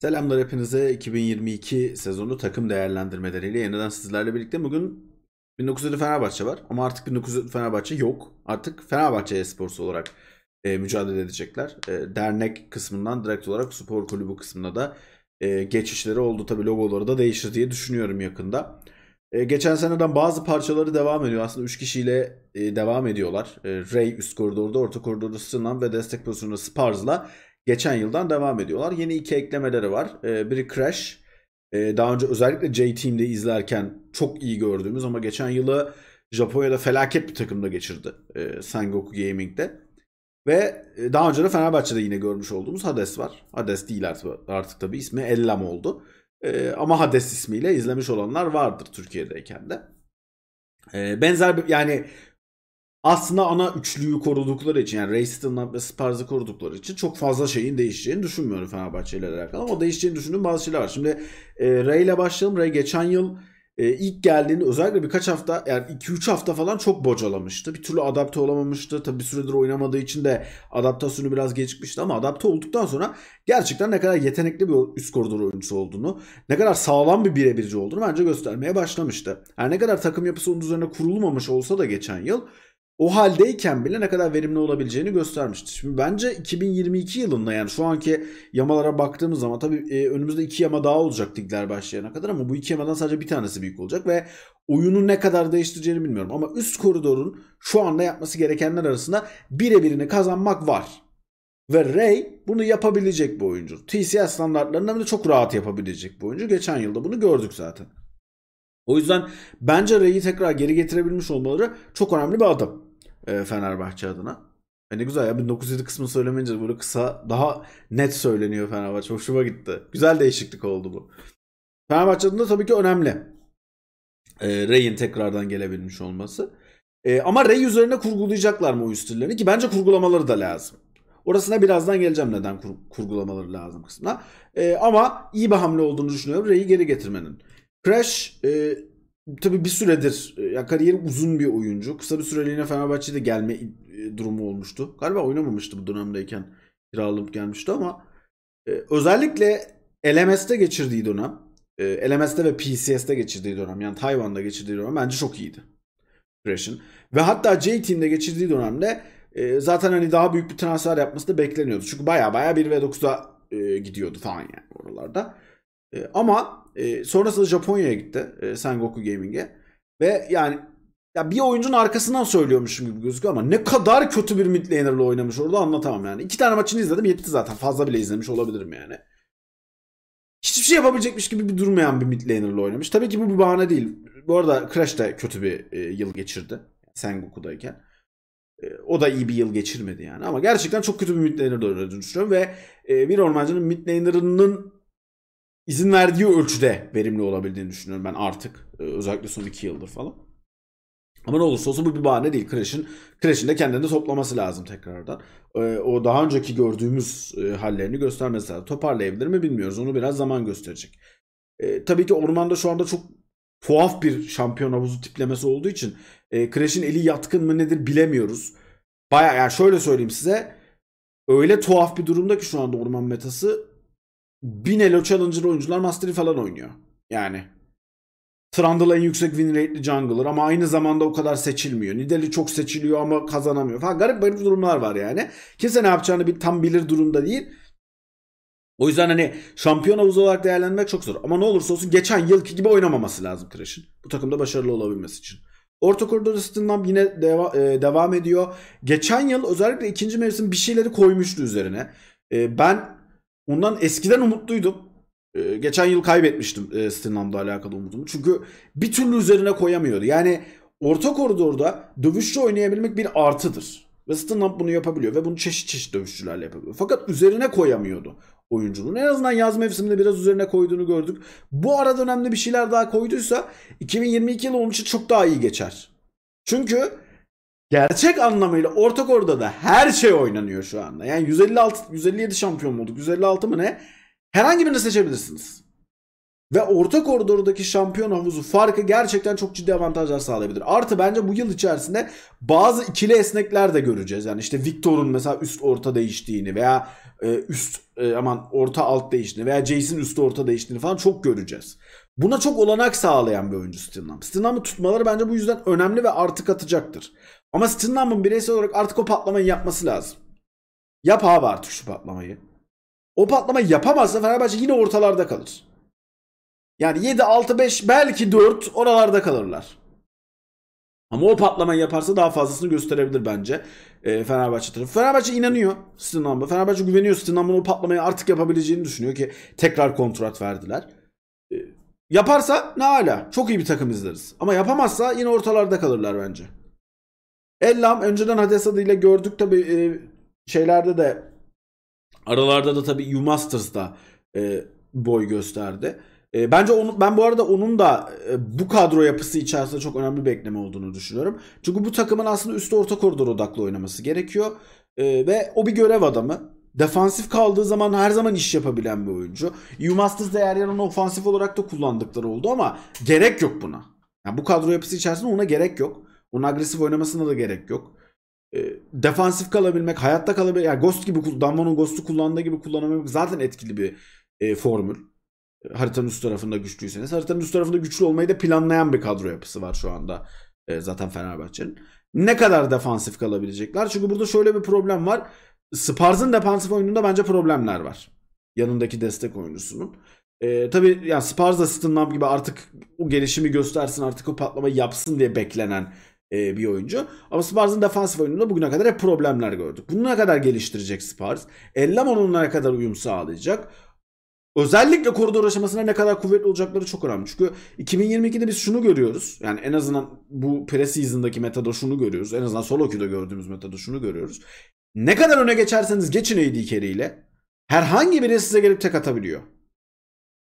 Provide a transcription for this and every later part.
Selamlar hepinize. 2022 sezonu takım değerlendirmeleriyle yeniden sizlerle birlikte. Bugün 1907 Fenerbahçe var ama artık 1907 Fenerbahçe yok. Artık Fenerbahçe Esports olarak e, mücadele edecekler. E, dernek kısmından direkt olarak spor kulübü kısmına da e, geçişleri oldu. Tabi logoları da değişir diye düşünüyorum yakında. E, geçen seneden bazı parçaları devam ediyor. Aslında 3 kişiyle e, devam ediyorlar. E, Ray üst koridorda, orta koridorda Sınan ve destek pozisyonunda Sparz'la geçen yıldan devam ediyorlar. Yeni iki eklemeleri var. Ee, biri Crash. Ee, daha önce özellikle J-Team'de izlerken çok iyi gördüğümüz ama geçen yılı Japonya'da felaket bir takımda geçirdi e, Sengoku Gaming'de. Ve e, daha önce de Fenerbahçe'de yine görmüş olduğumuz Hades var. Hades değil artık, artık tabii ismi Ellam oldu. Ee, ama Hades ismiyle izlemiş olanlar vardır Türkiye'deyken de. benzer bir yani aslında ana üçlüyü korudukları için yani Rayston'la ve Sparz'ı korudukları için çok fazla şeyin değişeceğini düşünmüyorum Fenerbahçe ile alakalı ama değişeceğini düşündüğüm bazı şeyler var. Şimdi e, Ray ile başlayalım. Ray geçen yıl e, ilk geldiğini özellikle birkaç hafta yani 2-3 hafta falan çok bocalamıştı. Bir türlü adapte olamamıştı. Tabi bir süredir oynamadığı için de adaptasyonu biraz gecikmişti ama adapte olduktan sonra gerçekten ne kadar yetenekli bir üst koridor oyuncusu olduğunu, ne kadar sağlam bir birebirci olduğunu bence göstermeye başlamıştı. Yani ne kadar takım yapısı onun üzerine kurulmamış olsa da geçen yıl o haldeyken bile ne kadar verimli olabileceğini göstermişti. Şimdi bence 2022 yılında yani şu anki yamalara baktığımız zaman tabii e, önümüzde iki yama daha olacak ligler başlayana kadar ama bu iki yamadan sadece bir tanesi büyük olacak ve oyunu ne kadar değiştireceğini bilmiyorum. Ama üst koridorun şu anda yapması gerekenler arasında birebirini kazanmak var. Ve Ray bunu yapabilecek bir oyuncu. TCS standartlarından bile çok rahat yapabilecek bir oyuncu. Geçen yılda bunu gördük zaten. O yüzden bence Ray'i tekrar geri getirebilmiş olmaları çok önemli bir adım. E, Fenerbahçe adına. E ne güzel ya 1907 kısmı söylemeyince böyle kısa daha net söyleniyor Fenerbahçe. Hoşuma gitti. Güzel değişiklik oldu bu. Fenerbahçe adına tabii ki önemli. E, Rey'in tekrardan gelebilmiş olması. E, ama Rey üzerine kurgulayacaklar mı o üstünlerini ki bence kurgulamaları da lazım. Orasına birazdan geleceğim neden kur, kurgulamaları lazım kısmına. E, ama iyi bir hamle olduğunu düşünüyorum Rey'i geri getirmenin. Crash e, tabii bir süredir e, ya kariyeri uzun bir oyuncu. Kısa bir süreliğine Fenerbahçe'de gelme e, durumu olmuştu. Galiba oynamamıştı bu dönemdeyken kiralanıp gelmişti ama e, özellikle LMS'te geçirdiği dönem e, LMS'te ve PCS'te geçirdiği dönem yani Tayvan'da geçirdiği dönem bence çok iyiydi. Crash'in. Ve hatta J-Team'de geçirdiği dönemde e, zaten hani daha büyük bir transfer yapması da bekleniyordu. Çünkü baya baya 1 ve 9'a e, gidiyordu falan yani oralarda. E, ama e, sonrasında Japonya'ya gitti e, Sengoku Gaming'e. Ve yani ya bir oyuncunun arkasından söylüyormuşum gibi gözüküyor ama ne kadar kötü bir mid laner'la oynamış orada anlatamam yani. İki tane maçını izledim yetti zaten. Fazla bile izlemiş olabilirim yani. Hiçbir şey yapabilecekmiş gibi bir durmayan bir mid laner'la oynamış. Tabii ki bu bir bahane değil. Bu arada Crash da kötü bir e, yıl geçirdi. Sengoku'dayken. E, o da iyi bir yıl geçirmedi yani. Ama gerçekten çok kötü bir mid laner'da oynadığını düşünüyorum ve e, bir ormancının mid laner'ının izin verdiği ölçüde verimli olabildiğini düşünüyorum ben artık. E, özellikle son 2 yıldır falan. Ama ne olursa olsun bu bir bahane değil. Crash'in Crash'in de kendini toplaması lazım tekrardan. E, o daha önceki gördüğümüz e, hallerini göstermesi lazım. Toparlayabilir mi bilmiyoruz. Onu biraz zaman gösterecek. E, tabii ki ormanda şu anda çok tuhaf bir şampiyon havuzu tiplemesi olduğu için e, Crash'in eli yatkın mı nedir bilemiyoruz. Baya yani şöyle söyleyeyim size öyle tuhaf bir durumda ki şu anda orman metası bin elo challenger oyuncular mastery falan oynuyor. Yani Trundle en yüksek win rate'li jungler ama aynı zamanda o kadar seçilmiyor. Nidali çok seçiliyor ama kazanamıyor falan. Garip garip durumlar var yani. Kimse ne yapacağını bir, tam bilir durumda değil. O yüzden hani şampiyon havuzu olarak değerlendirmek çok zor. Ama ne olursa olsun geçen yılki gibi oynamaması lazım Crash'in. Bu takımda başarılı olabilmesi için. Orta koridor ısıtından yine deva, e, devam ediyor. Geçen yıl özellikle ikinci mevsim bir şeyleri koymuştu üzerine. E, ben Ondan eskiden umutluydum. Ee, geçen yıl kaybetmiştim e, Stinham'la alakalı umudumu. Çünkü bir türlü üzerine koyamıyordu. Yani orta koridorda dövüşçü oynayabilmek bir artıdır. Ve Stinham bunu yapabiliyor ve bunu çeşit çeşit dövüşçülerle yapabiliyor. Fakat üzerine koyamıyordu oyunculuğun. En azından yaz mevsiminde biraz üzerine koyduğunu gördük. Bu ara dönemde bir şeyler daha koyduysa 2022 yılı onun için çok daha iyi geçer. Çünkü gerçek anlamıyla ortak orada da her şey oynanıyor şu anda. Yani 156 157 şampiyon olduk. 156 mı ne? Herhangi birini seçebilirsiniz. Ve orta koridordaki şampiyon havuzu farkı gerçekten çok ciddi avantajlar sağlayabilir. Artı bence bu yıl içerisinde bazı ikili esnekler de göreceğiz. Yani işte Victor'un mesela üst orta değiştiğini veya e, üst e, aman orta alt değiştiğini veya Jace'in üst orta değiştiğini falan çok göreceğiz. Buna çok olanak sağlayan bir oyuncu Stidham. Stidham'ı tutmaları bence bu yüzden önemli ve artık atacaktır. Ama Stidham'ın bireysel olarak artık o patlamayı yapması lazım. Yap abi artık şu patlamayı. O patlamayı yapamazsa Fenerbahçe yine ortalarda kalır. Yani 7, 6, 5 belki 4 oralarda kalırlar. Ama o patlamayı yaparsa daha fazlasını gösterebilir bence e, Fenerbahçe tarafı. Fenerbahçe inanıyor Stinamb'a. Fenerbahçe güveniyor Stinamb'ın o patlamayı artık yapabileceğini düşünüyor ki tekrar kontrat verdiler. Yaparsa ne hala Çok iyi bir takım izleriz. Ama yapamazsa yine ortalarda kalırlar bence. Ellam önceden Hades adıyla gördük tabi e, şeylerde de aralarda da tabi U Masters'da e, boy gösterdi. E, bence onu, ben bu arada onun da e, bu kadro yapısı içerisinde çok önemli bir bekleme olduğunu düşünüyorum. Çünkü bu takımın aslında üst orta koridor odaklı oynaması gerekiyor. E, ve o bir görev adamı. Defansif kaldığı zaman her zaman iş yapabilen bir oyuncu. Yumastız değer yanına ofansif olarak da kullandıkları oldu ama gerek yok buna. Yani bu kadro yapısı içerisinde ona gerek yok. Onun agresif oynamasına da gerek yok. E, defansif kalabilmek, hayatta kalabilmek, yani Ghost gibi, Danmo'nun Ghost'u kullandığı gibi kullanabilmek zaten etkili bir e, formül. E, haritanın üst tarafında güçlüyseniz. Haritanın üst tarafında güçlü olmayı da planlayan bir kadro yapısı var şu anda e, zaten Fenerbahçe'nin. Ne kadar defansif kalabilecekler? Çünkü burada şöyle bir problem var. Spars'ın defansif oyununda bence problemler var. Yanındaki destek oyuncusunun. E, tabii yani Spars da Stinlam gibi artık o gelişimi göstersin artık o patlamayı yapsın diye beklenen e, bir oyuncu. Ama Spars'ın defansif oyununda bugüne kadar hep problemler gördük. Bunu ne kadar geliştirecek Spars? Ellem onunla ne kadar uyum sağlayacak? Özellikle koridor aşamasında ne kadar kuvvetli olacakları çok önemli. Çünkü 2022'de biz şunu görüyoruz. Yani en azından bu pre-season'daki metada şunu görüyoruz. En azından solo queue'da gördüğümüz metada şunu görüyoruz. Ne kadar öne geçerseniz geçin AD carry'iyle herhangi biri size gelip tek atabiliyor.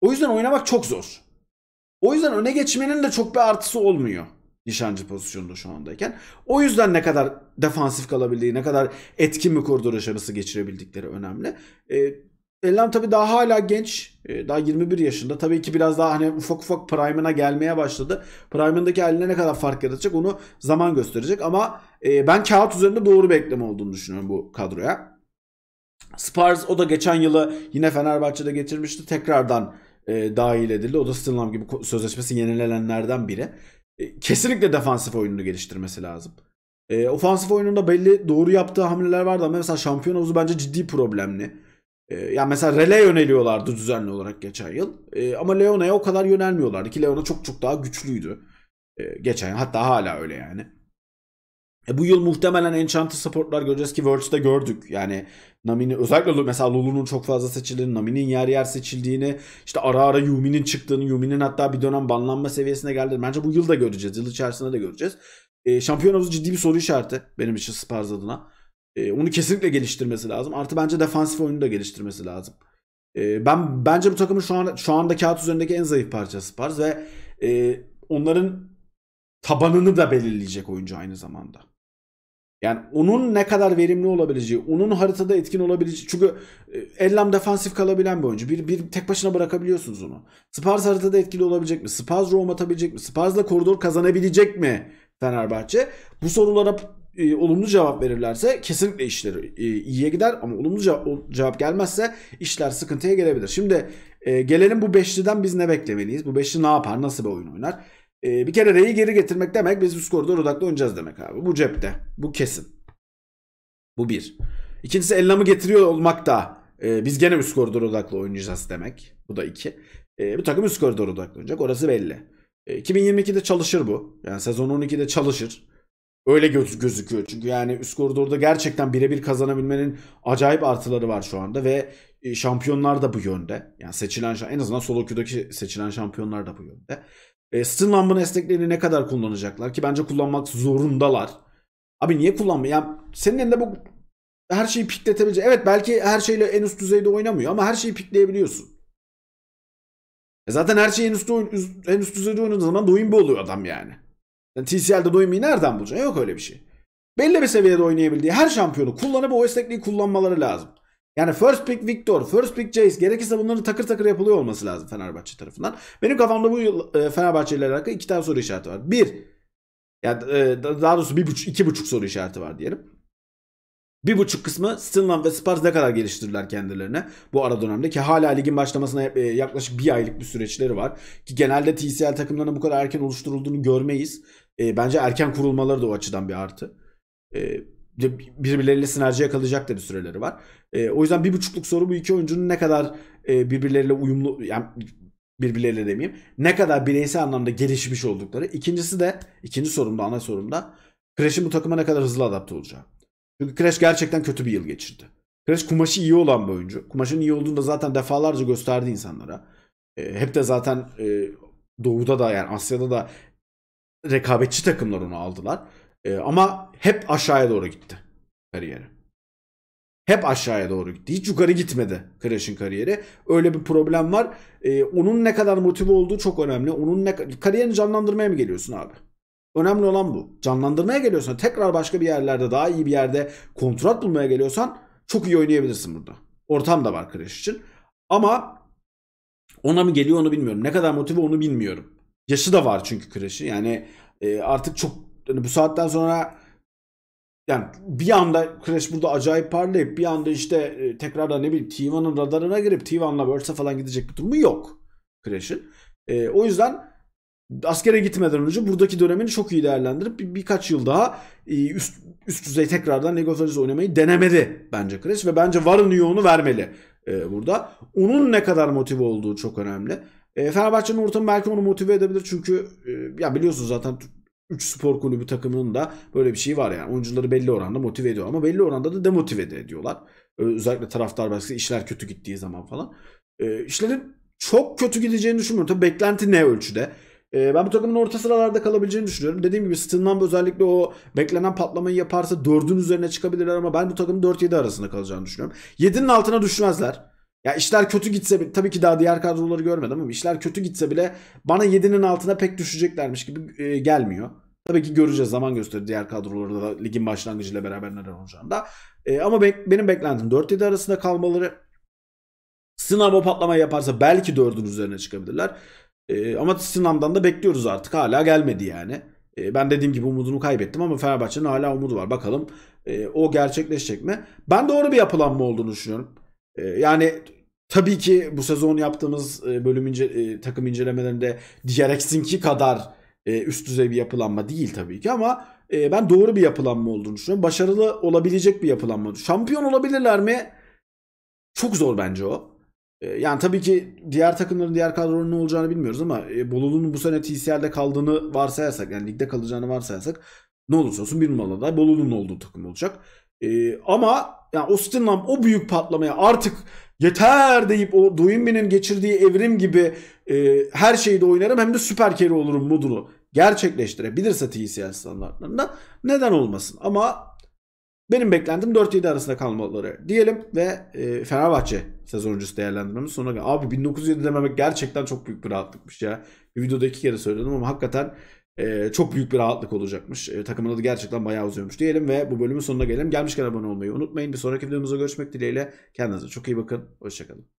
O yüzden oynamak çok zor. O yüzden öne geçmenin de çok bir artısı olmuyor nişancı pozisyonunda şu andayken. O yüzden ne kadar defansif kalabildiği, ne kadar etkin bir koridor aşaması geçirebildikleri önemli. E, Ellem tabii daha hala genç. E, daha 21 yaşında. Tabii ki biraz daha hani ufak ufak prime'ına gelmeye başladı. Prime'ındaki haline ne kadar fark yaratacak onu zaman gösterecek. Ama e, ben kağıt üzerinde doğru bekleme olduğunu düşünüyorum bu kadroya. Spurs o da geçen yılı yine Fenerbahçe'de getirmişti. Tekrardan e, dahil edildi. O da Stilnam gibi sözleşmesi yenilenenlerden biri. E, kesinlikle defansif oyununu geliştirmesi lazım. E, ofansif oyununda belli doğru yaptığı hamleler vardı ama mesela şampiyon havuzu bence ciddi problemli. Ee, ya yani mesela Rele yöneliyorlardı düzenli olarak geçen yıl. E, ama Leona'ya o kadar yönelmiyorlardı ki Leona çok çok daha güçlüydü. E, geçen yıl hatta hala öyle yani. E, bu yıl muhtemelen Enchanted supportlar göreceğiz ki Worlds'te gördük. Yani Namini özellikle mesela Lulu'nun çok fazla seçildiğini, Nami'nin yer yer seçildiğini, işte ara ara Yumi'nin çıktığını, Yumi'nin hatta bir dönem banlanma seviyesine geldi. Bence bu yıl da göreceğiz. Yıl içerisinde de göreceğiz. E, ciddi bir soru işareti benim için Spars adına. E, onu kesinlikle geliştirmesi lazım. Artı bence defansif oyunu da geliştirmesi lazım. E, ben bence bu takımın şu an şu anda kağıt üzerindeki en zayıf parçası Spurs ve e, onların tabanını da belirleyecek oyuncu aynı zamanda. Yani onun ne kadar verimli olabileceği, onun haritada etkin olabileceği. Çünkü e, Ellam defansif kalabilen bir oyuncu. Bir, bir tek başına bırakabiliyorsunuz onu. Spars haritada etkili olabilecek mi? Spars roam atabilecek mi? Spars'la koridor kazanabilecek mi Fenerbahçe? Bu sorulara e, olumlu cevap verirlerse kesinlikle işleri e, iyiye gider ama olumlu cevap, cevap gelmezse işler sıkıntıya gelebilir. Şimdi e, gelelim bu beşliden biz ne beklemeliyiz? Bu beşli ne yapar? Nasıl bir oyun oynar? E, bir kere R'yi geri getirmek demek biz üst koridor odaklı oynayacağız demek abi. Bu cepte. Bu kesin. Bu bir. İkincisi Elnam'ı getiriyor olmak da e, biz gene üst koridor odaklı oynayacağız demek. Bu da iki. E, bu takım üst koridor odaklı oynayacak. Orası belli. E, 2022'de çalışır bu. Yani sezon 12'de çalışır. Öyle göz gözüküyor. Çünkü yani üst koridorda gerçekten birebir kazanabilmenin acayip artıları var şu anda ve e, şampiyonlar da bu yönde. Yani seçilen en azından solo queue'daki seçilen şampiyonlar da bu yönde. E, Stun Lamb'ın esnekliğini ne kadar kullanacaklar ki bence kullanmak zorundalar. Abi niye kullanmıyor? Yani senin elinde bu her şeyi pikletebilecek. Evet belki her şeyle en üst düzeyde oynamıyor ama her şeyi pikleyebiliyorsun. E zaten her şeyi en üst, en üst düzeyde oynadığı zaman doyum oluyor adam yani. Yani TCL'de Doyme'yi nereden bulacaksın? Yok öyle bir şey. Belli bir seviyede oynayabildiği her şampiyonu kullanıp o esnekliği kullanmaları lazım. Yani first pick Victor, first pick Jace gerekirse bunların takır takır yapılıyor olması lazım Fenerbahçe tarafından. Benim kafamda bu yıl e, Fenerbahçe ile alakalı iki tane soru işareti var. Bir, yani e, daha doğrusu bir buçuk, iki buçuk soru işareti var diyelim. Bir buçuk kısmı Stinland ve Spars ne kadar geliştirdiler kendilerine bu ara dönemde ki hala ligin başlamasına e, yaklaşık bir aylık bir süreçleri var. Ki genelde TCL takımlarının bu kadar erken oluşturulduğunu görmeyiz. E, bence erken kurulmaları da o açıdan bir artı. E, birbirleriyle sinerji yakalayacak da bir süreleri var. E, o yüzden bir buçukluk soru bu iki oyuncunun ne kadar e, birbirleriyle uyumlu yani birbirleriyle demeyeyim. Ne kadar bireysel anlamda gelişmiş oldukları. İkincisi de ikinci sorumda ana sorumda Crash'in bu takıma ne kadar hızlı adapte olacağı. Çünkü Crash gerçekten kötü bir yıl geçirdi. Crash kumaşı iyi olan bir oyuncu. Kumaşın iyi olduğunu da zaten defalarca gösterdi insanlara. E, hep de zaten e, doğuda da yani Asya'da da rekabetçi takımlar onu aldılar. E, ama hep aşağıya doğru gitti kariyeri. Hep aşağıya doğru gitti. Hiç yukarı gitmedi Crash'ın kariyeri. Öyle bir problem var. E, onun ne kadar motive olduğu çok önemli. Onun ne kariyerini canlandırmaya mı geliyorsun abi? Önemli olan bu. Canlandırmaya geliyorsan tekrar başka bir yerlerde daha iyi bir yerde kontrat bulmaya geliyorsan çok iyi oynayabilirsin burada. Ortam da var Crash için. Ama ona mı geliyor onu bilmiyorum. Ne kadar motive onu bilmiyorum. Yaşı da var çünkü kreşi. Yani e, artık çok yani bu saatten sonra yani bir anda Crash burada acayip parlayıp bir anda işte e, tekrardan ne bileyim T1'ın radarına girip T1'la Worlds'e falan gidecek bir durumu yok Crash'ın. E, o yüzden askere gitmeden önce buradaki dönemini çok iyi değerlendirip bir, birkaç yıl daha e, üst, üst düzey tekrardan League of Legends oynamayı denemedi bence Crash ve bence varın yoğunu vermeli e, burada. Onun ne kadar motive olduğu çok önemli. E, Fenerbahçe'nin ortamı belki onu motive edebilir çünkü e, ya biliyorsunuz zaten 3 spor kulübü takımının da böyle bir şeyi var yani. Oyuncuları belli oranda motive ediyor ama belli oranda da demotive de ediyorlar. Ee, özellikle taraftar baskısı işler kötü gittiği zaman falan. Ee, işlerin çok kötü gideceğini düşünmüyorum. Tabii beklenti ne ölçüde? Ee, ben bu takımın orta sıralarda kalabileceğini düşünüyorum. Dediğim gibi Stinman özellikle o beklenen patlamayı yaparsa 4'ün üzerine çıkabilirler ama ben bu takımın 4-7 arasında kalacağını düşünüyorum. 7'nin altına düşmezler. Ya işler kötü gitse bile tabii ki daha diğer kadroları görmedim ama işler kötü gitse bile bana 7'nin altına pek düşeceklermiş gibi e, gelmiyor. Tabii ki göreceğiz zaman gösterir diğer kadrolarda da ligin başlangıcıyla beraber neler olacağını da. E, ama be, benim beklentim 4-7 arasında kalmaları. Sınav patlama yaparsa belki 4'ün üzerine çıkabilirler. E, ama Sinan'dan da bekliyoruz artık hala gelmedi yani. E, ben dediğim gibi umudunu kaybettim ama Fenerbahçe'nin hala umudu var. Bakalım e, o gerçekleşecek mi? Ben doğru bir yapılanma olduğunu düşünüyorum. E, yani Tabii ki bu sezon yaptığımız e, bölüm ince, e, takım incelemelerinde DRX'inki kadar e, üst düzey bir yapılanma değil tabii ki ama ben doğru bir yapılanma olduğunu düşünüyorum. Başarılı olabilecek bir yapılanma. Şampiyon olabilirler mi? Çok zor bence o. Yani tabii ki diğer takımların diğer kadronun ne olacağını bilmiyoruz ama Bolu'nun bu sene TCL'de kaldığını varsayarsak yani ligde kalacağını varsayarsak ne olursa olsun bir numaralı aday Bolu'nun olduğu takım olacak. ama yani Austin Lamb o büyük patlamaya artık yeter deyip o Doinbi'nin geçirdiği evrim gibi e, her şeyi de oynarım hem de süper carry olurum modunu gerçekleştirebilirse TCL standartlarında neden olmasın. Ama benim beklentim 4-7 arasında kalmaları diyelim ve e, Fenerbahçe sezon öncesi değerlendirmemiz sonuna Abi 1907 dememek gerçekten çok büyük bir rahatlıkmış ya. Bir videoda iki kere söyledim ama hakikaten e, çok büyük bir rahatlık olacakmış. E, takımın adı gerçekten bayağı uzuyormuş diyelim ve bu bölümün sonuna gelelim. Gelmişken abone olmayı unutmayın. Bir sonraki videomuzda görüşmek dileğiyle. Kendinize çok iyi bakın. Hoşçakalın.